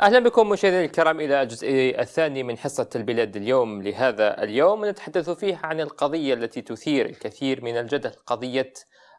اهلا بكم مشاهدينا الكرام الى الجزء الثاني من حصه البلاد اليوم لهذا اليوم نتحدث فيه عن القضيه التي تثير الكثير من الجدل قضيه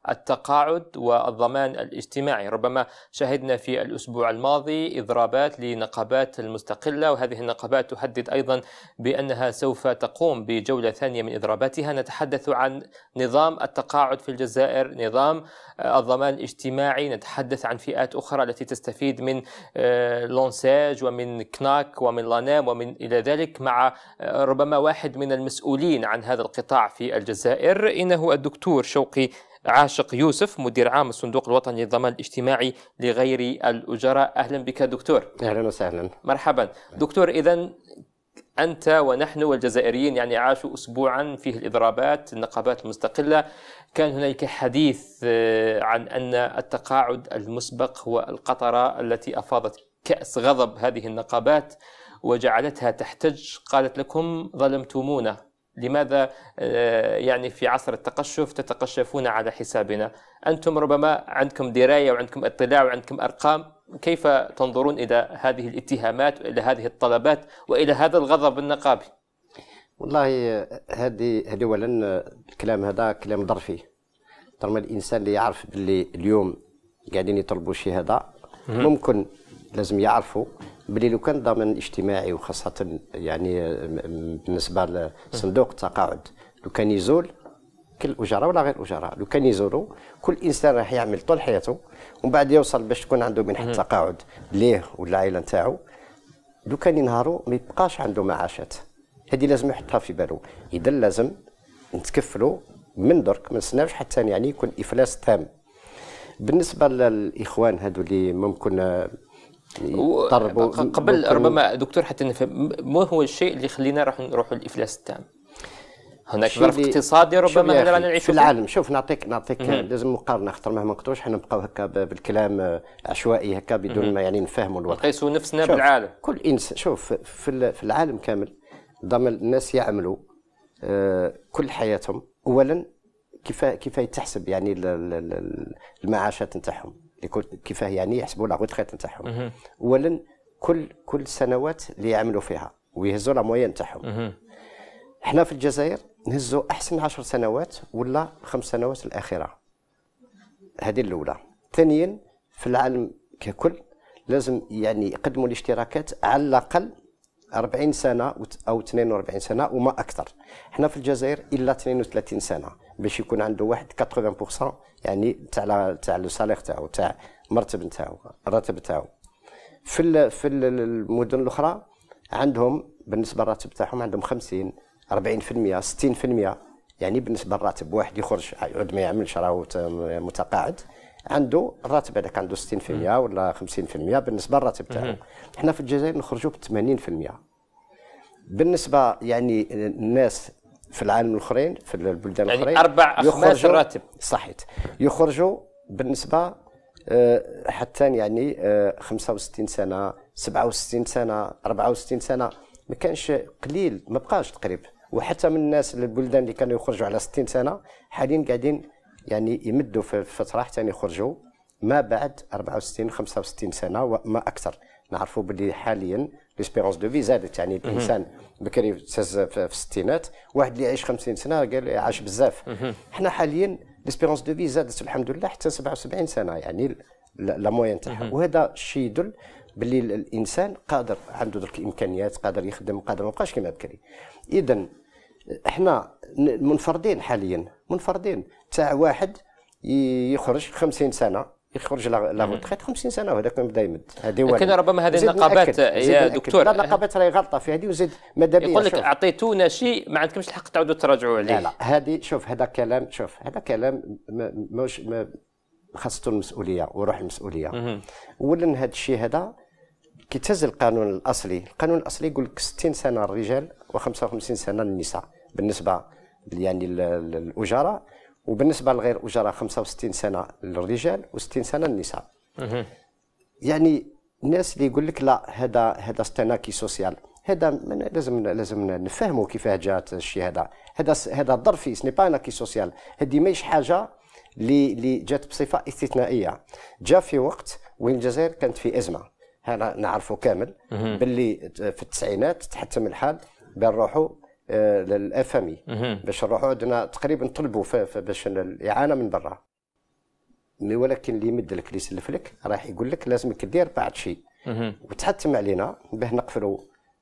التقاعد والضمان الاجتماعي ربما شهدنا في الأسبوع الماضي إضرابات لنقابات المستقلة وهذه النقابات تهدد أيضا بأنها سوف تقوم بجولة ثانية من إضراباتها نتحدث عن نظام التقاعد في الجزائر نظام الضمان الاجتماعي نتحدث عن فئات أخرى التي تستفيد من آه، لونساج ومن كناك ومن لانام ومن إلى ذلك مع آه، ربما واحد من المسؤولين عن هذا القطاع في الجزائر إنه الدكتور شوقي عاشق يوسف مدير عام الصندوق الوطني للضمان الاجتماعي لغير الأجراء أهلا بك دكتور أهلا وسهلا مرحبا دكتور إذا أنت ونحن والجزائريين يعني عاشوا أسبوعا فيه الإضرابات النقابات المستقلة كان هنالك حديث آه، عن أن التقاعد المسبق هو القطرة التي أفاضت كأس غضب هذه النقابات وجعلتها تحتج قالت لكم ظلمتمونا لماذا آه، يعني في عصر التقشف تتقشفون على حسابنا أنتم ربما عندكم دراية وعندكم اطلاع وعندكم أرقام كيف تنظرون إلى هذه الاتهامات وإلى هذه الطلبات وإلى هذا الغضب النقابي والله هذه هذه اولا الكلام هذا كلام ظرفي طالما الانسان اللي يعرف باللي اليوم قاعدين يطلبوا شي هذا ممكن لازم يعرفوا بلي لو كان ضامن اجتماعي وخاصه يعني بالنسبه لصندوق التقاعد لو كان يزول كل الاجراء ولا غير الاجراء لو كان يزولوا كل انسان راح يعمل طول حياته ومن بعد يوصل باش تكون عنده منحه تقاعد ليه والعائله نتاعو لو كان ينهاروا ما يبقاش عنده معاشات هذه لازم يحطها في باله اذا لازم نتكفلوا من درك ما نستناوش حتى يعني يكون افلاس تام بالنسبه للاخوان هذو اللي ممكن يضطربوا قبل ربما دكتور حتى نفهم ما هو الشيء اللي يخلينا راح نروحوا للافلاس التام؟ هناك ظرف اقتصادي ربما رانا نعيشوا في العالم شوف نعطيك نعطيك لازم مقارنه خاطر مهما نقطعوش حنا نبقاو هكا بالكلام آه، عشوائي هكا بدون ما يعني نفهموا الوضع نقيسوا نفسنا بالعالم كل انسان شوف في, في العالم كامل ضمن الناس يعملوا آه، كل حياتهم اولا كيف كيف يتحسب يعني المعاشات نتاعهم كيفاه يعني يحسبوا لا غوتريت نتاعهم اولا كل كل السنوات اللي يعملوا فيها ويهزوا لا موين نتاعهم احنا في الجزائر نهزوا احسن 10 سنوات ولا خمس سنوات الاخيره هذه الاولى ثانيا في العالم ككل لازم يعني يقدموا الاشتراكات على الاقل 40 سنه او 42 سنه وما اكثر احنا في الجزائر الا 32 سنه باش يكون عنده واحد 80% يعني تاع تاع لو سالير تاعو تاع مرتب نتاعو الراتب تاعو في في المدن الاخرى عندهم بالنسبه للراتب تاعهم عندهم 50 40% 60% يعني بالنسبه للراتب واحد يخرج يعود ما يعملش راهو متقاعد عنده الراتب هذاك عنده 60% ولا 50% بالنسبه للراتب تاعو احنا في الجزائر نخرجوا ب 80% بالنسبه يعني الناس في العالم الاخرين في البلدان يعني الاخرين يعني اربع اخماس الراتب صحيت يخرجوا بالنسبه آه، حتى يعني 65 آه، سنه 67 سنه 64 سنه ما كانش قليل ما بقاش تقريبا وحتى من الناس البلدان اللي كانوا يخرجوا على 60 سنه حاليا قاعدين يعني يمدوا في الفتره حتى يعني يخرجوا ما بعد 64 65 سنه وما اكثر نعرفوا باللي حاليا ليسبيرونس mhm. دو في زادت يعني الانسان بكري تهز في الستينات واحد اللي عايش 50 سنه قال عاش بزاف mhm. حنا حاليا ليسبيرونس دو في زادت الحمد لله حتى 77 سنه يعني لا موين تاعها mhm. وهذا الشيء يدل باللي الانسان قادر عنده درك الامكانيات قادر يخدم قادر ما بقاش كما بكري اذا احنا منفردين حاليا منفردين تاع واحد يخرج 50 سنه يخرج لا روتريت 50 سنه وهذاك بدا يمد هذه ولكن ربما هذه النقابات يا دكتور لا النقابات راهي غلطه في هذه وزيد ماذا بيا يقول لك اعطيتونا شيء ما عندكمش الحق تعودوا تراجعوا عليه لا لا هذه شوف هذا كلام شوف هذا كلام ماهوش خاصته المسؤوليه وروح المسؤوليه اولا هذا الشيء هذا كي تهز القانون الاصلي القانون الاصلي يقول لك 60 سنه الرجال و55 سنه النساء بالنسبه يعني للاجاره وبالنسبه لغير اجراء 65 سنه للرجال و60 سنه للنساء يعني الناس اللي يقول لك لا هذا هذا استناكي سوسيال هذا لازم لازم نفهموا كيفاه جات الشيء هذا هذا هذا ظرفي سني با اناكي سوسيال هذه ماهيش حاجه اللي اللي جات بصفه استثنائيه جاء في وقت وين الجزائر كانت في ازمه هذا نعرفه كامل باللي في التسعينات تحتم الحال بين روحو آه، للاف ام باش نروحوا عندنا تقريبا طلبوا باش الاعانه من برا مي ولكن اللي يمد لك اللي يسلف لك راح يقول لك لازمك دير بعض شيء وتحتم علينا باه نقفلوا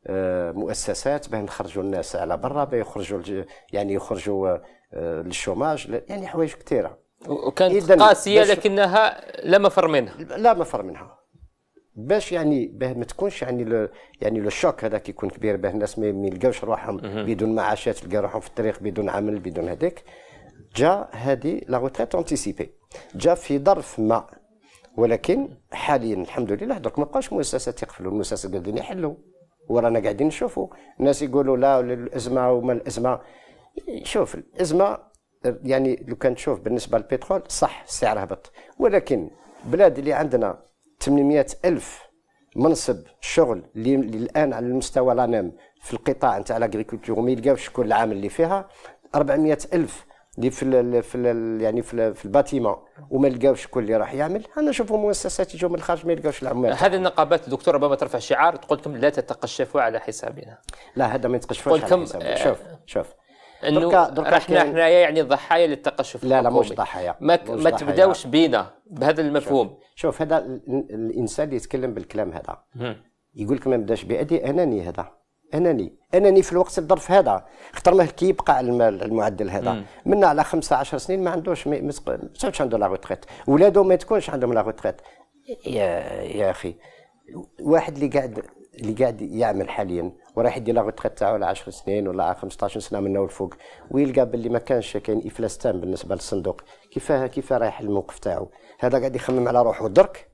آه، مؤسسات باه نخرجوا الناس على برا باه يخرجوا يعني يخرجوا آه، للشوماج يعني حوايج كثيره وكانت قاسيه لكنها لا مفر منها لا مفر منها باش يعني باه ما تكونش يعني يعني لو شوك هذاك يكون كبير باه الناس ما يلقاوش روحهم بدون معاشات تلقى روحهم في الطريق بدون عمل بدون هذاك جا هذه لا روتريت انتيسيبي جا في ظرف ما ولكن حاليا الحمد لله درك ما بقاش مؤسسات يقفلوا المؤسسات قاعدين يحلوا ورانا قاعدين نشوفوا الناس يقولوا لا الازمه وما الازمه شوف الازمه يعني لو كان تشوف بالنسبه للبترول صح السعر هبط ولكن بلاد اللي عندنا 800 ألف منصب شغل اللي الان على المستوى لانام في القطاع نتاع لاغريكولتور وما يلقاوش شكون العامل اللي فيها 400 الف اللي في الـ في الـ يعني في, في الباتيمون وما لقاوش شكون اللي راح يعمل انا نشوف مؤسسات يجوا من الخارج ما يلقاوش العمال هذه النقابات دكتور ربما ترفع شعار تقول لكم لا تتقشفوا على حسابنا لا هذا ما يتقشفوش على حسابنا شوف آه، شوف انه دركا احنا حنايا يعني ضحايا للتقشف لا لا مش ضحايا ما, ما تبداوش بينا بهذا المفهوم شوف, شوف هذا الانسان اللي يتكلم بالكلام هذا يقول لك ما بداش بأدي اناني هذا اناني اناني في الوقت الظرف هذا خطر ما كيبقى على المعدل هذا منا على 15 سنين ما عندوش ما تسعودش عنده لا روتريت ولادو ما تكونش عندهم لا روتريت يا يا اخي واحد اللي قاعد اللي قاعد يعمل حاليا وراح يدي لا ريتريت تاعو على 10 سنين ولا على 15 سنه من هنا والفوق ويلقى باللي ما كانش كاين افلاس تام بالنسبه للصندوق كيفاه كيفاه رايح الموقف تاعو هذا قاعد يخمم على روحه درك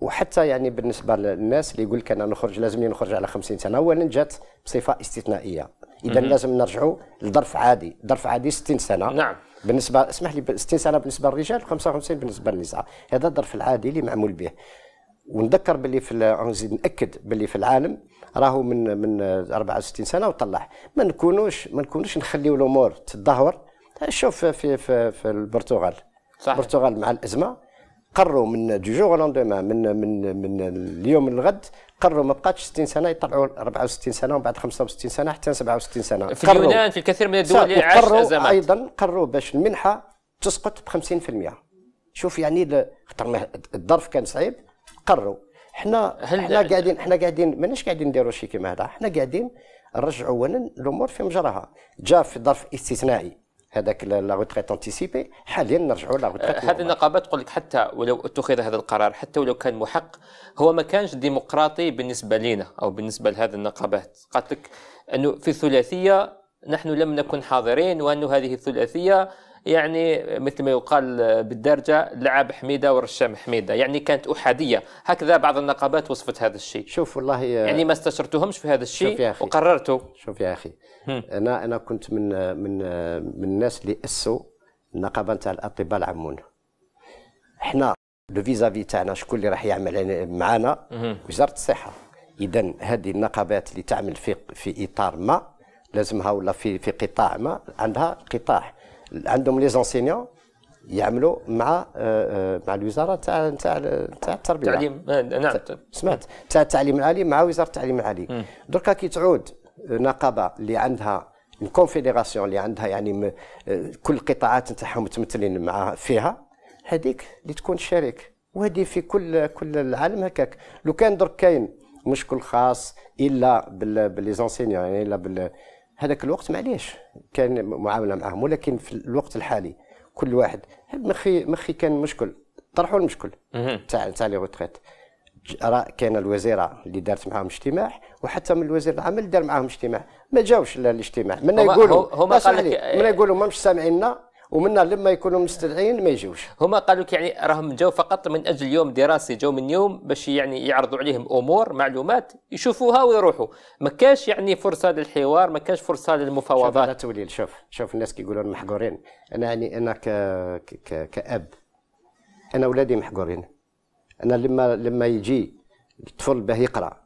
وحتى يعني بالنسبه للناس اللي يقول لك انا نخرج لازم نخرج على 50 سنه اولا جات بصفه استثنائيه اذا لازم نرجعوا لظرف عادي ظرف عادي 60 سنه نعم بالنسبه اسمح لي 60 سنه بالنسبه للرجال و55 بالنسبه للنساء هذا الظرف العادي اللي معمول به ونذكر باللي في نزيد ناكد باللي في العالم راهو من من 64 سنه وطلع ما نكونوش ما نكونوش نخليو الامور تدهور شوف في في, في البرتغال صح البرتغال مع الازمه قروا من دو جور لوندوما من من من اليوم للغد قرروا ما بقاتش 60 سنه يطلعوا 64 سنه ومن بعد 65 سنه حتى 67 سنه في قرروا اليونان في الكثير من الدول اللي عاشت ازمات ايضا قرروا باش المنحه تسقط ب 50% شوف يعني خاطر الظرف كان صعيب قروا حنا حنا قاعدين حنا قاعدين ماناش قاعدين نديروا شي كيما هذا حنا قاعدين نرجعوا اولا الامور في مجراها جا في ظرف استثنائي هذاك لا ريتريت انتيسيبي حاليا نرجعوا لا هذه النقابات تقول لك حتى ولو اتخذ هذا القرار حتى ولو كان محق هو ما كانش ديمقراطي بالنسبه لنا او بالنسبه لهذه النقابات قالت لك انه في الثلاثيه نحن لم نكن حاضرين وأن هذه الثلاثيه يعني مثل ما يقال بالدرجه لعب حميده ورشام حميده يعني كانت احاديه هكذا بعض النقابات وصفت هذا الشيء شوف والله آه، يعني ما استشرتهمش في هذا الشيء وقررته شوف يا اخي انا انا كنت من من آه، من الناس اللي اسوا النقابه نتاع الاطباء العمون احنا لو فيزافي تاعنا شكون اللي راح يعمل يعني معنا وزاره الصحه اذا هذه النقابات اللي تعمل في في اطار ما لازمها ولا في في قطاع ما عندها قطاع عندهم لي زونسينيون يعملوا مع آه، آه، مع الوزاره تاع تاع تاع التربيه التعليم آه، نعم سمعت تاع التعليم العالي مع وزاره التعليم العالي دركا كي تعود نقابه اللي عندها الكونفدراسيون اللي عندها يعني كل القطاعات نتاعهم متمثلين مع فيها هذيك اللي تكون شريك وهذه في كل كل العالم هكاك لو كان درك كاين مشكل خاص الا باللي زونسينيون يعني الا بال هذاك الوقت معليش كان معامله معهم ولكن في الوقت الحالي كل واحد مخي مخي كان مشكل طرحوا المشكل تاع تاع لي روتريت راه كان الوزيره اللي دارت معاهم اجتماع وحتى من الوزير العمل دار معاهم اجتماع ما جاوش الاجتماع منا يقولوا هما قال لك من آه، يقولوا ما مش سامعيننا ومن لما يكونوا مستدعين ما يجوش هما قالوا لك يعني راهم جاو فقط من اجل يوم دراسي جاو من يوم باش يعني يعرضوا عليهم امور معلومات يشوفوها ويروحوا ما كاش يعني فرصه للحوار ما كاش فرصه للمفاوضات شوف توليل شوف شوف الناس كيقولوا محقورين انا يعني انا ك... ك... كاب انا ولادي محقورين انا لما لما يجي الطفل باه يقرا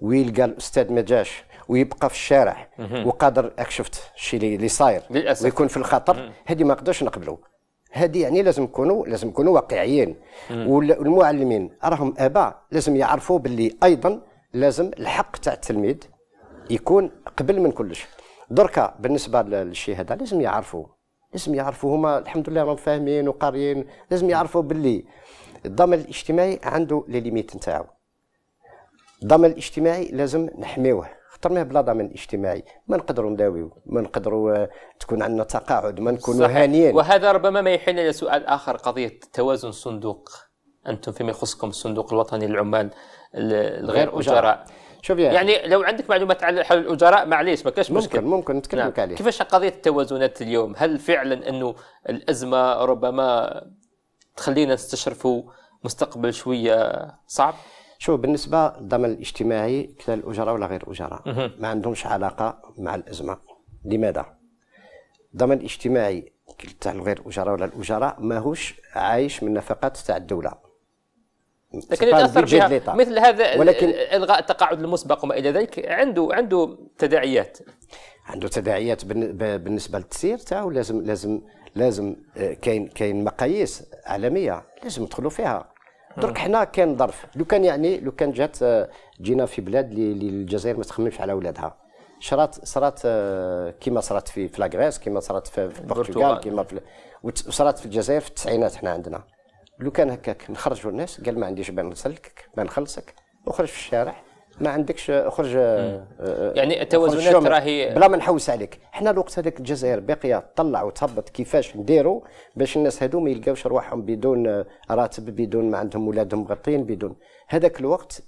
ويلقى الاستاذ ما جاش ويبقى في الشارع وقادر اكشفت الشيء اللي صاير ويكون في الخطر هذه ما نقدرش نقبلوا هذه يعني لازم نكونوا لازم نكونوا واقعيين والمعلمين راهم اباء لازم يعرفوا باللي ايضا لازم الحق تاع التلميذ يكون قبل من كلش دركا بالنسبه للشيء هذا لازم يعرفوا لازم يعرفوا هما الحمد لله راهم فاهمين وقاريين لازم يعرفوا باللي الضمان الاجتماعي عنده لي ليميت نتاعو الضمان الاجتماعي لازم نحميوه خاطر ما بلا ضمان اجتماعي ما نقدروا نداويو ما نقدروا آه، تكون عندنا تقاعد ما نكونوا هانيين وهذا ربما ما يحل الى سؤال اخر قضيه توازن الصندوق انتم فيما يخصكم الصندوق الوطني للعمال الغير اجراء شوف يعني, يعني لو عندك معلومات على حول الاجراء معليش ما كاش مشكل ممكن ممكن نتكلم نعم. عليه كيفاش قضيه التوازنات اليوم هل فعلا انه الازمه ربما تخلينا نستشرفوا مستقبل شويه صعب شوف بالنسبه للضمان الاجتماعي كلا الاجراء ولا غير الاجراء ما عندهمش علاقه مع الازمه لماذا الضمان الاجتماعي تاع غير الاجراء ولا الاجراء ماهوش عايش من نفقات تاع الدوله لكن يتاثر بها مثل هذا ولكن الغاء التقاعد المسبق وما الى ذلك عنده عنده تداعيات عنده تداعيات بالنسبه للتسيير تاعو لازم لازم لازم آه، كاين كاين مقاييس عالميه لازم ندخلوا فيها درك آه. حنا كان ظرف لو كان يعني لو كان جات آه، جينا في بلاد اللي الجزائر ما تخممش على ولادها شرات صرات آه، كما صرات في في لاغريس كما صرات في البرتغال كما في وصرات في الجزائر في التسعينات حنا عندنا لو كان هكاك نخرجوا الناس قال ما عنديش بان نسلكك بان نخلصك وخرج في الشارع ما عندكش خرج آه، آه، آه، يعني التوازنات راهي بلا ما نحوس عليك حنا الوقت هذاك الجزائر باقيه تطلع وتهبط كيفاش نديروا باش الناس هذو ما يلقاوش رواحهم بدون راتب بدون ما عندهم ولادهم مغطين بدون هذاك الوقت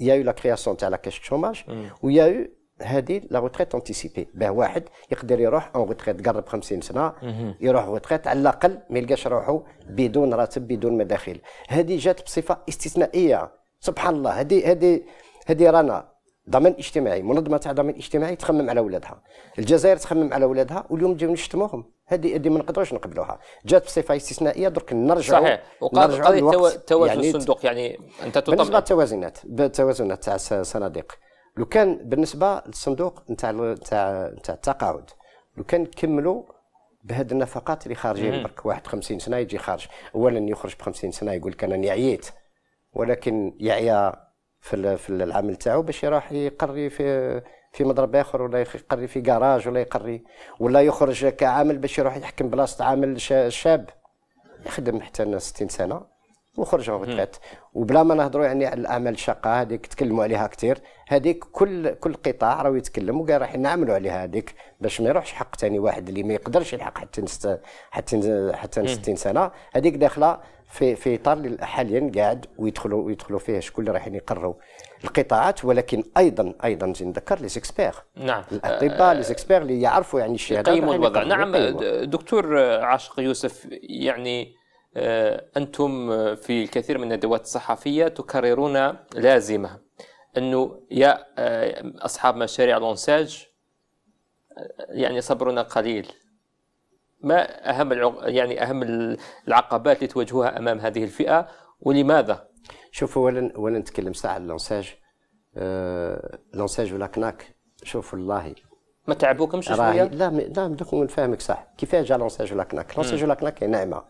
يا يو لا كرياسيون تاع لا كاش شوماج ويا يو هذه لا روتريت انتيسيبي باه واحد يقدر يروح اون روتريت قرب 50 سنه يروح روتريت على الاقل ما يلقاش روحه بدون راتب بدون مداخل هذه جات بصفه استثنائيه سبحان الله هذه هذه هذه رانا ضمان اجتماعي منظمه تاع ضمان اجتماعي تخمم على ولادها الجزائر تخمم على ولادها واليوم جاو نشتموهم هذه هذه ما نقدروش نقبلوها جات بصفه استثنائيه درك نرجعوا صحيح وقال قضيه توازن يعني الصندوق يعني انت تطمئن بالنسبه للتوازنات بالتوازنات تاع الصناديق لو كان بالنسبه للصندوق نتاع نتاع نتاع التقاعد لو كان كملوا بهاد النفقات اللي خارجين برك واحد 50 سنه يجي خارج اولا يخرج ب 50 سنه يقول لك انا عييت ولكن يعيا في في العمل تاعو باش يروح يقري في في مضرب اخر ولا يقري في كراج ولا يقري ولا يخرج كعامل باش يروح يحكم بلاصه عامل شاب يخدم حتى 60 سنه وخرج روتريت وبلا ما نهضروا يعني على الاعمال الشاقه هذيك تكلموا عليها كثير هذيك كل كل قطاع راه يتكلم وقال راح نعملوا عليها هذيك باش ما يروحش حق ثاني واحد اللي ما يقدرش يلحق حتى حتى حتى 60 سنه هذيك داخله في في اطار حاليا قاعد ويدخلوا ويدخلوا فيه شكون اللي رايحين يقروا القطاعات ولكن ايضا ايضا نذكر لي زيكسبير نعم الاطباء آه، لي زيكسبير اللي يعرفوا يعني الشيء نعم، يقيموا الوضع نعم يقيموا. دكتور عاشق يوسف يعني آه، انتم آه، في الكثير من الندوات الصحفيه تكررون لازمه انه يا اصحاب مشاريع لونساج يعني صبرنا قليل ما اهم يعني اهم العقبات اللي تواجهوها امام هذه الفئه ولماذا؟ شوف اولا اولا نتكلم ساعه على اللونساج آه لونساج ولا كناك شوف والله ما تعبوكمش شويه؟ لا م... لا دوك نفهمك صح كيفاش جا لونساج ولا كناك؟ لونساج ولا كناك ناعمه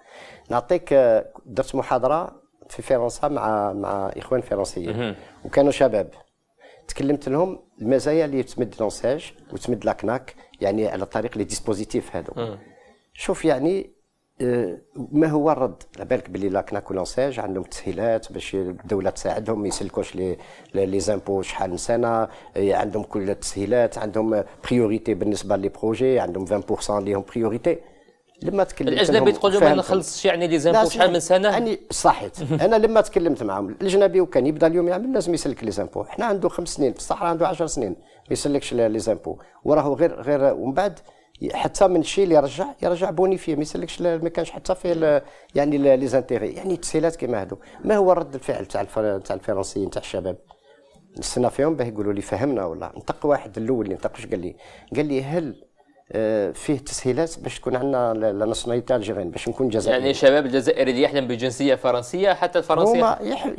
نعطيك آه، درت محاضره في فرنسا مع مع اخوان فرنسيين وكانوا شباب تكلمت لهم المزايا اللي تمد لونساج وتمد لاكناك يعني على طريق لي ديسبوزيتيف هذو شوف يعني آه، ما هو الرد على بالك بلي لاكنا كولونساج عندهم تسهيلات باش الدوله تساعدهم ما يسلكوش لي لي زامبو شحال من سنه عندهم كل التسهيلات عندهم بريوريتي بالنسبه لي بروجي عندهم 20% ليهم بريوريتي لما تكلمت الاجنبي تقول لهم نخلص نخلصش يعني لي زامبو شحال من سنه آه، يعني صحيت انا لما تكلمت معهم الاجنبي وكان يبدا اليوم يعمل لازم يسلك لي زامبو حنا عنده خمس سنين في الصحراء عنده 10 سنين ما يسلكش لي زامبو وراه غير غير ومن بعد حتى من الشيء اللي يرجع يرجع بوني فيه ما يسلكش ما كانش حتى فيه يعني لي زانتيغي يعني تسهيلات كما هادو ما هو رد الفعل تاع تاع الفرنسيين تاع الشباب نسنا فيهم باه يقولوا لي فهمنا ولا نطق واحد الاول اللي نطقش قال لي قال لي هل آه، فيه تسهيلات باش تكون عندنا لا ناسيوناليتي الجيريان باش نكون جزائري يعني شباب الجزائري اللي يحلم بجنسيه فرنسيه حتى الفرنسيه هما يح...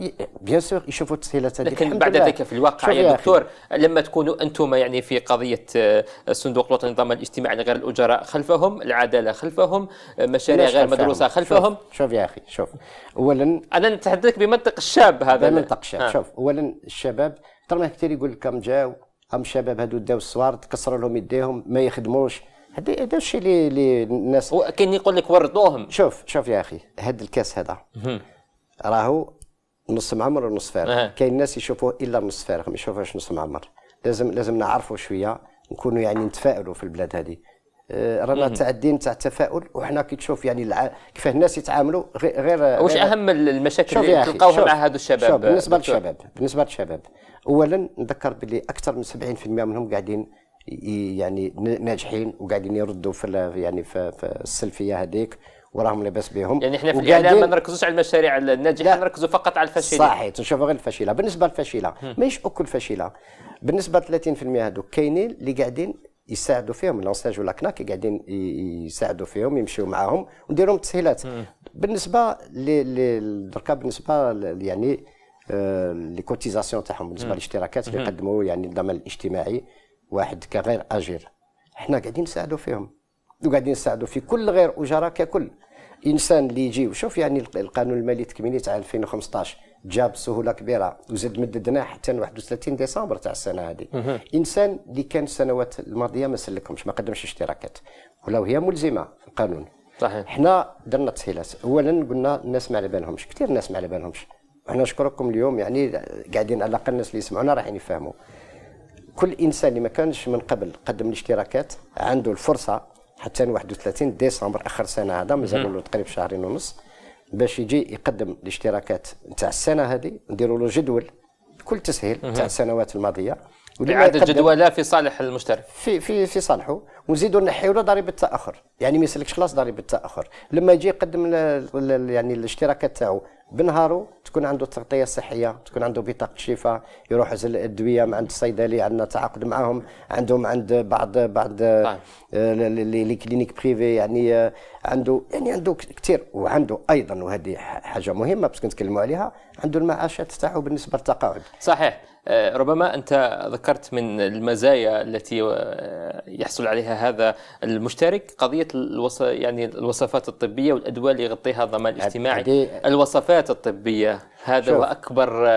بيان سور يشوفوا التسهيلات هذه لكن بعد ذلك في الواقع يا دكتور لما تكونوا انتم يعني في قضيه الصندوق آه، الوطني للنظام الاجتماعي غير الاجراء خلفهم العداله خلفهم آه، مشاريع غير مدروسه خلفهم شوف, شوف يا اخي شوف اولا انا نتحدث بمنطق الشاب هذا بمنطق الشاب آه. شوف اولا الشباب ترى كثير يقول لك جاو هم الشباب هادو داو الصوار تكسروا لهم يديهم ما يخدموش هذا هذا الشيء اللي اللي الناس كاين يقول لك ورطوهم شوف شوف يا اخي هاد الكاس هذا راهو نص معمر ونص فارغ كاين الناس يشوفوه الا نص فارغ ما يشوفوش نص معمر لازم لازم نعرفوا شويه نكونوا يعني نتفائلوا في البلاد هذه آه، رانا تعدين تاع التفاؤل وحنا كي تشوف يعني الع... كيفاه الناس يتعاملوا غير آه، واش غير... اهم المشاكل اللي تلقاوها مع هذو الشباب شوف بالنسبه دكتور. للشباب بالنسبه للشباب اولا نذكر باللي اكثر من 70% منهم قاعدين يعني ناجحين وقاعدين يردوا في يعني في, في السلفيه هذيك وراهم لاباس بهم يعني احنا في الاعلام ما نركزوش على المشاريع الناجحه نركزوا فقط على الفشيله صحيح تشوفوا غير الفشيله بالنسبه للفاشله ماهيش اكل فاشله بالنسبه ل 30% هذوك كاينين اللي قاعدين يساعدوا فيهم لونساج ولا كناك قاعدين يساعدوا فيهم يمشيو معاهم ونديروا لهم تسهيلات بالنسبه دركا بالنسبه يعني آه، لي كوتيزاسيون تاعهم بالنسبه للاشتراكات اللي يقدموا يعني الضمان الاجتماعي واحد كغير اجير احنا قاعدين نساعدوا فيهم وقاعدين نساعدوا في كل غير اجراء ككل انسان اللي يجي وشوف يعني القانون المالي التكميلي تاع 2015 جاب سهوله كبيره وزاد مددنا حتى 31 ديسمبر تاع السنه هذه انسان اللي كان السنوات الماضيه ما سلكهمش ما قدمش اشتراكات ولو هي ملزمه في القانون صحيح حنا درنا تسهيلات اولا قلنا الناس ما على بالهمش كثير الناس ما على بالهمش وحنا نشكركم اليوم يعني قاعدين على الاقل الناس اللي يسمعونا رايحين يفهموا كل انسان اللي ما كانش من قبل قدم الاشتراكات عنده الفرصه حتى 31 ديسمبر اخر سنه هذا مازال له تقريبا شهرين ونص باش يجي يقدم الاشتراكات نتاع السنه هذه نديروا له جدول بكل تسهيل نتاع السنوات الماضيه اعاده جدولها في صالح المشترك في في في صالحه ونزيدوا نحيوا له ضريبه التاخر يعني ما يسلكش خلاص ضريبه التاخر لما يجي يقدم يعني الاشتراكات تاعو بنهارو تكون عنده التغطيه الصحيه تكون عنده بطاقه شفاء يروح الادويه مع عند الصيدلي عندنا تعاقد معاهم عندهم عند بعض بعض طيب. آه. لي كلينيك بريفي يعني آه، عنده يعني عنده كثير وعنده ايضا وهذه حاجه مهمه باش نتكلموا عليها عنده المعاشات تاعو بالنسبه للتقاعد صحيح ربما أنت ذكرت من المزايا التي آه، يحصل عليها هذا المشترك قضية الوص... يعني الوصفات الطبية والأدوية اللي يغطيها الضمان الاجتماعي الوصفات الطبية هذا شوف. هو أكبر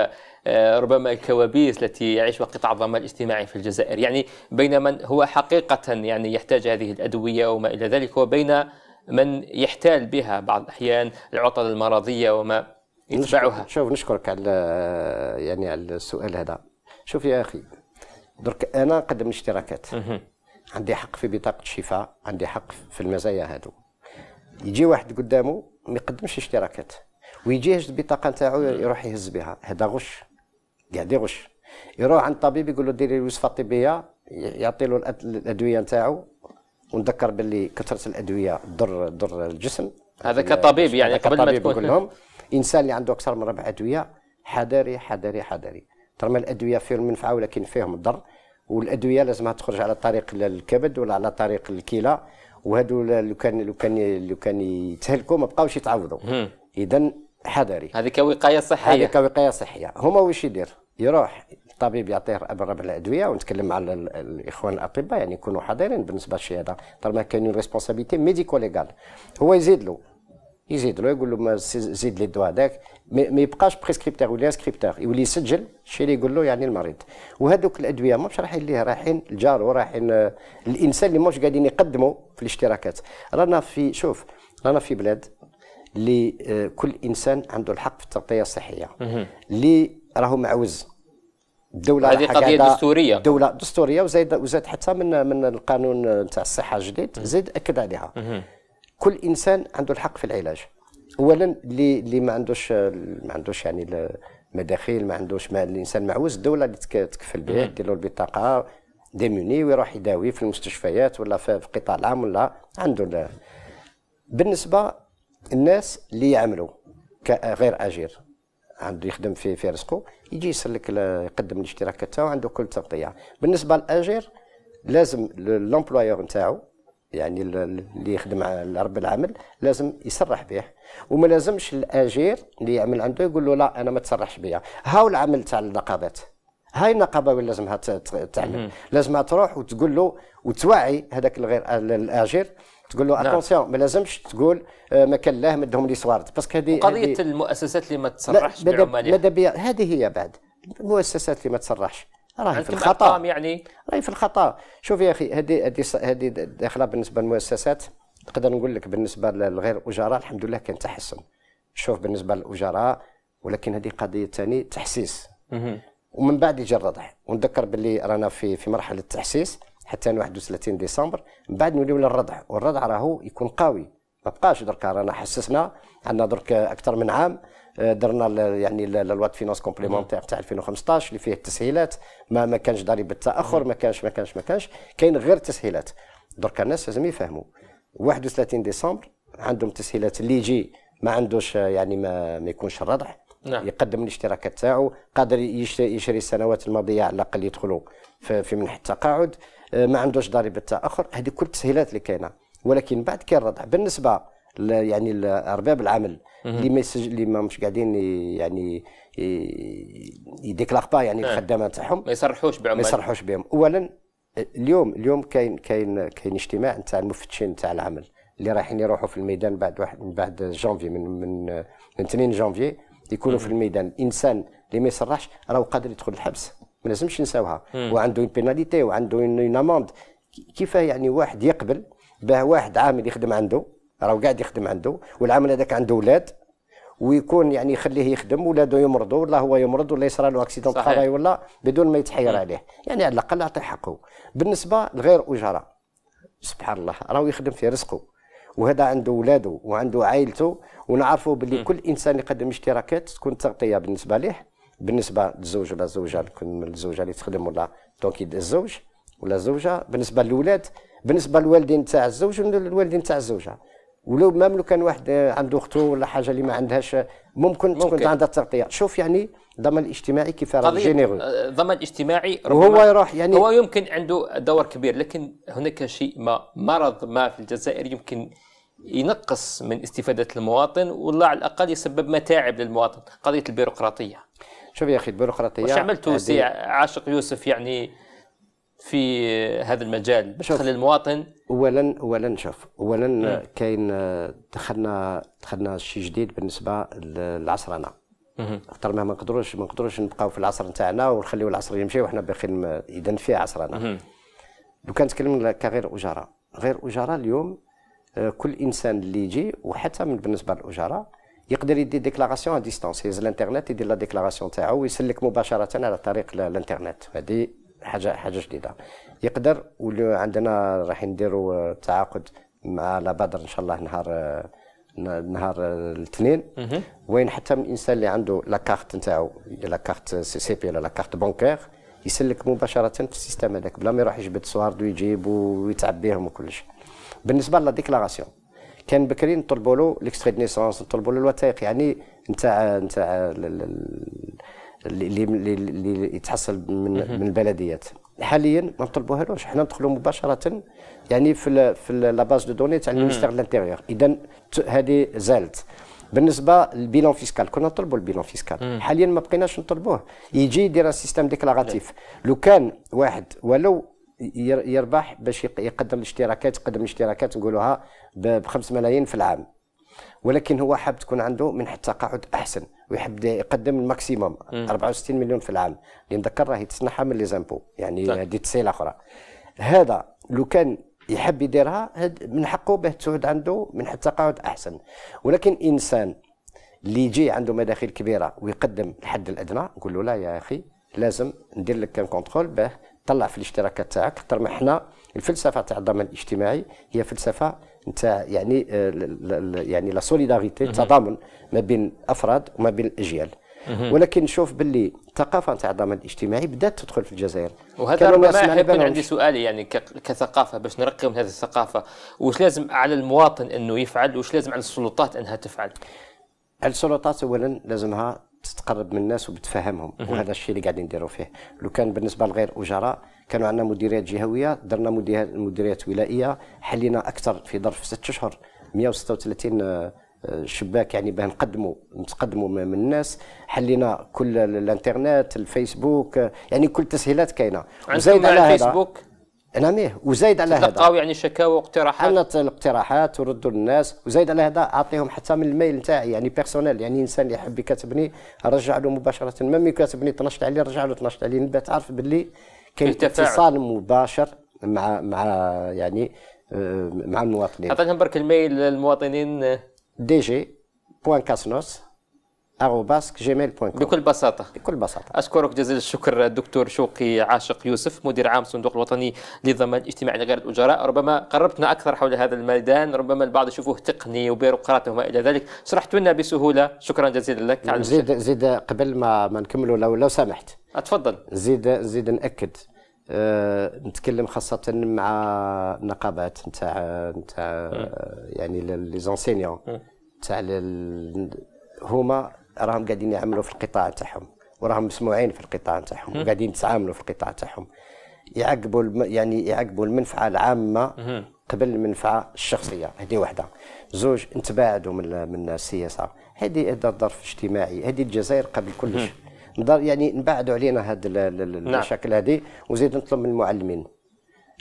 آه، ربما الكوابيس التي يعيشها قطاع الضمان الاجتماعي في الجزائر يعني بين من هو حقيقة يعني يحتاج هذه الأدوية وما إلى ذلك وبين من يحتال بها بعض الأحيان العطل المرضية وما يتبعوها شوف نشكرك على يعني على السؤال هذا شوف يا اخي درك انا نقدم الاشتراكات عندي حق في بطاقه الشفاء عندي حق في المزايا هادو يجي واحد قدامه ما يقدمش اشتراكات ويجي يهز البطاقه نتاعو يروح يهز بها هذا غش قاعد يغش يروح عند الطبيب يقول له ديري الوصفه الطبيه يعطي له الادويه نتاعو ونذكر باللي كثره الادويه ضر ضر الجسم هذا كطبيب يعني قبل ما تكون لهم انسان اللي عنده اكثر من ربع ادويه حذري حذري حذري ترمى الادويه فيهم منفعه ولكن فيهم الضر والادويه لازمها تخرج على طريق الكبد ولا على طريق الكلى وهادو لو كان لو كان لو كان يتهلكوا ما بقاوش يتعوضوا اذا حذري هذه كوقايه صحيه هذه كوقايه صحيه هما واش يدير يروح الطبيب يعطيه ربع الادويه ونتكلم مع الاخوان الاطباء يعني يكونوا حاضرين بالنسبه للشيء هذا طالما كاين ريسبونسابيلتي ميديكو ليغال هو يزيد له يزيد له يقول له ما زيد لي الدواء هذاك ما يبقاش بريسكريبتور ولا سكريبتور يولي يسجل الشيء اللي يقول له يعني المريض وهذوك الادويه ماش رايحين ليه رايحين لجارو رايحين آه، الانسان اللي مش قاعدين يقدموا في الاشتراكات رانا في شوف رانا في بلاد اللي آه، كل انسان عنده الحق في التغطيه الصحيه اللي راهو معوز الدولة هذه قضية دستورية دولة دستورية وزاد وزاد حتى من من القانون نتاع الصحة الجديد زيد أكد عليها كل انسان عنده الحق في العلاج اولا اللي اللي ما عندوش ما عندوش يعني مداخيل ما عندوش مال الانسان معوز الدوله اللي تكفل به دير له البطاقه ديموني ويروح يداوي في المستشفيات ولا في القطاع العام ولا عنده بالنسبه الناس اللي يعملوا كغير اجير عنده يخدم في في رزقه يجي يسلك يقدم الاشتراكات تاعو عنده كل تغطيه بالنسبه للاجير لازم لومبلويور نتاعو يعني اللي يخدم على رب العمل لازم يصرح به وما لازمش الاجير اللي يعمل عنده يقول له لا انا ما تصرحش بيا هاو العمل تاع النقابات هاي النقابه وين لازمها تعمل لازمها تروح وتقول له وتوعي هذاك الغير الاجير تقول له اتونسيون نعم. ما لازمش تقول آه، ما كان لا مدهم لي صوارد باسكو هذه قضيه المؤسسات اللي ما تصرحش بعمالها هذه هي بعد المؤسسات اللي ما تصرحش راهي في الخطا يعني راهي في الخطا شوف يا اخي هذه هذه هذه داخله بالنسبه للمؤسسات نقدر نقول لك بالنسبه لغير الاجراء الحمد لله كان تحسن شوف بالنسبه للاجراء ولكن هذه قضيه ثاني تحسيس ومن بعد يجي الرضع ونذكر باللي رانا في في مرحله التحسيس حتى 31 ديسمبر من بعد نوليو للرضع والرضع راهو يكون قوي ما بقاش درك رانا حسسنا عندنا درك اكثر من عام آه، درنا يعني للوات فينانس كومبليمونتير تاع 2015 اللي فيه التسهيلات ما ما كانش ضريبه التاخر ما كانش ما كانش ما كانش كاين غير تسهيلات درك الناس لازم يفهموا 31 ديسمبر عندهم تسهيلات اللي يجي ما عندوش آه، يعني ما, ما يكونش الردع نعم. يقدم الاشتراكات تاعو قادر يشري السنوات الماضيه على الاقل يدخلوا في منح التقاعد آه، ما عندوش ضريبه تاخر هذه كل التسهيلات اللي كاينه ولكن بعد كاين الردع بالنسبه يعني ارباب العمل اللي ما اللي ما مش قاعدين يعني يديكلاغ با يعني نعم. الخدامه تاعهم ما يصرحوش بعمال ما يصرحوش بهم اولا اليوم اليوم كاين كاين كاين اجتماع نتاع المفتشين نتاع العمل اللي رايحين يروحوا في الميدان بعد واحد من بعد جانفي من من من 2 جانفي يكونوا في الميدان الانسان اللي ما يصرحش راهو قادر يدخل الحبس ما لازمش نساوها وعنده اون بيناليتي وعنده اون اموند كيفاه يعني واحد يقبل باه واحد عامل يخدم عنده راهو قاعد يخدم عنده والعامل هذاك عنده ولاد ويكون يعني يخليه يخدم ولاده يمرضوا ولا هو يمرض ولا يصرى له اكسيدون طراي ولا بدون ما يتحير عليه يعني على الاقل اعطي حقه بالنسبه لغير اجره سبحان الله راهو يخدم في رزقه وهذا عنده ولاده وعنده عائلته ونعرفوا باللي كل انسان يقدم اشتراكات تكون تغطيه بالنسبه ليه بالنسبه للزوج ولا الزوجه الزوجه اللي تخدم ولا دونك الزوج ولا الزوجه بالنسبه للولاد بالنسبه للوالدين تاع الزوج والوالدين تاع الزوجه ولو ما لو كان واحد عنده اخته ولا حاجه اللي ما عندهاش ممكن, ممكن. تكون عندها التغطيه شوف يعني الضمان الاجتماعي كيف راه جينيرو آه، الضمان الاجتماعي ربما وهو يروح يعني هو يمكن عنده دور كبير لكن هناك شيء ما مرض ما في الجزائر يمكن ينقص من استفاده المواطن ولا على الاقل يسبب متاعب للمواطن قضيه البيروقراطيه شوف يا اخي البيروقراطيه واش عملتوا سي عاشق يوسف يعني في هذا المجال باش تخلي المواطن اولا اولا شوف اولا كاين دخلنا دخلنا شيء جديد بالنسبه للعصرنه خاطر ما نقدروش ما نقدروش نبقاو في العصر نتاعنا ونخليو العصر يمشي وحنا باقيين اذا في عصرنا لو كان نتكلم كغير أجارة غير أجارة اليوم آه، كل انسان اللي يجي وحتى من بالنسبه للاجاره يقدر يدي ديكلاراسيون ا ديستونس يهز الانترنت يدير لا ديكلاراسيون تاعو ويسلك مباشره على طريق الانترنت هذه حاجه حاجه جديده يقدر ولو عندنا راح نديروا تعاقد مع لا بدر ان شاء الله نهار نهار الاثنين وين حتى من الانسان اللي عنده لا كارت نتاعو لا كارت سي سي بي ولا لا كارت بونكير يسلك مباشره في السيستم هذاك بلا ما يروح يجبد سوارد ويجيب ويتعب بهم وكلش بالنسبه لا ديكلاراسيون كان بكري نطلبوا له ليكستري نيسونس نطلبوا له الوثائق يعني نتاع نتاع اللي اللي يتحصل من من البلديات حاليا ما نطلبوهالوش حنا ندخلوا مباشره يعني في في لا باز دو دوني تاع المينيستير لانتيريور اذا هذه زالت بالنسبه للبيلون فيسكال كنا نطلبوا البيلون فيسكال حاليا ما بقيناش نطلبوه يجي يدير سيستم ديكلاراتيف لو كان واحد ولو يربح باش يقدم الاشتراكات يقدم الاشتراكات نقولوها ب 5 ملايين في العام ولكن هو حاب تكون عنده منحة تقاعد أحسن ويحب يقدم الماكسيموم 64 مليون في العام اللي ذكر راه يتسنحها من لي زامبو يعني دي تسيل أخرى هذا لو كان يحب يديرها من حقه به تعود عنده منحة تقاعد أحسن ولكن إنسان اللي يجي عنده مداخل كبيره ويقدم الحد الادنى نقول له لا يا اخي لازم ندير لك كان كونترول باه طلع في الاشتراكات تاعك خاطر حنا الفلسفه تاع الضمان الاجتماعي هي فلسفه نتاع يعني آه، يعني لا سوليداريتي التضامن ما بين الافراد وما بين الاجيال ولكن نشوف باللي الثقافه نتاع الضمان الاجتماعي بدات تدخل في الجزائر وهذا ربما يكون عندي سؤال يعني كثقافه باش نرقم هذه الثقافه واش لازم على المواطن انه يفعل واش لازم على السلطات انها تفعل السلطات اولا لازمها تتقرب من الناس وبتفهمهم وهذا الشيء اللي قاعدين نديروا فيه لو كان بالنسبه لغير اجراء كانوا عندنا مديريات جهويه درنا مديريات ولائيه حلينا اكثر في ظرف ست اشهر 136 آه، آه، شباك يعني باه نقدموا نتقدموا من الناس حلينا كل الانترنت الفيسبوك آه، يعني كل التسهيلات كاينه زايد على هذا الفيسبوك نعم وزايد على هذا تلقاو يعني شكاوى واقتراحات عندنا الاقتراحات وردوا للناس وزايد على هذا اعطيهم حتى من الميل نتاعي يعني بيرسونيل يعني انسان اللي يحب يكاتبني نرجع له مباشره ما كاتبني طنشت عليه نرجع له طنشت عليه نبات تعرف باللي كاين اتصال مباشر مع مع يعني آه، مع المواطنين عطيتهم برك الميل للمواطنين دي جي بوان كاسنوس gmail.com بكل بساطة بكل بساطة أشكرك جزيل الشكر الدكتور شوقي عاشق يوسف مدير عام صندوق الوطني للضمان الاجتماعي لغير الأجراء ربما قربتنا أكثر حول هذا الميدان ربما البعض يشوفوه تقني وبيروقراطي وما إلى ذلك شرحت لنا بسهولة شكرا جزيلا لك على زيد زيد قبل ما ما نكملوا لو لو سمحت أتفضل زيد زيد نأكد أه نتكلم خاصة مع النقابات نتاع نتاع يعني لي زونسينيون نتاع هما راهم قاعدين يعملوا في القطاع تاعهم وراهم مسموعين في القطاع تاعهم وقاعدين يتعاملوا في القطاع تاعهم يعقبوا الم... يعني يعقبوا المنفعه العامه قبل المنفعه الشخصيه هذه وحده زوج نتباعدوا من من السياسه هذه هذا الظرف الاجتماعي هذه الجزائر قبل كلش يعني نبعدوا علينا هذه نعم. المشاكل هذه وزيد نطلب من المعلمين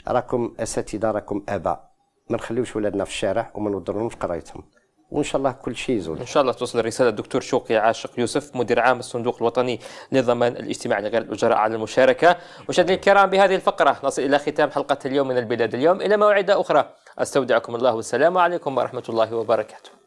راكم اساتذه راكم اباء ما نخليوش ولادنا في الشارع وما في قرايتهم وان شاء الله كل شيء يزول ان شاء الله توصل الرساله الدكتور شوقي عاشق يوسف مدير عام الصندوق الوطني للضمان الاجتماعي لغير الاجراء على المشاركه مشاهدينا الكرام بهذه الفقره نصل الى ختام حلقه اليوم من البلاد اليوم الى موعد اخرى استودعكم الله والسلام عليكم ورحمه الله وبركاته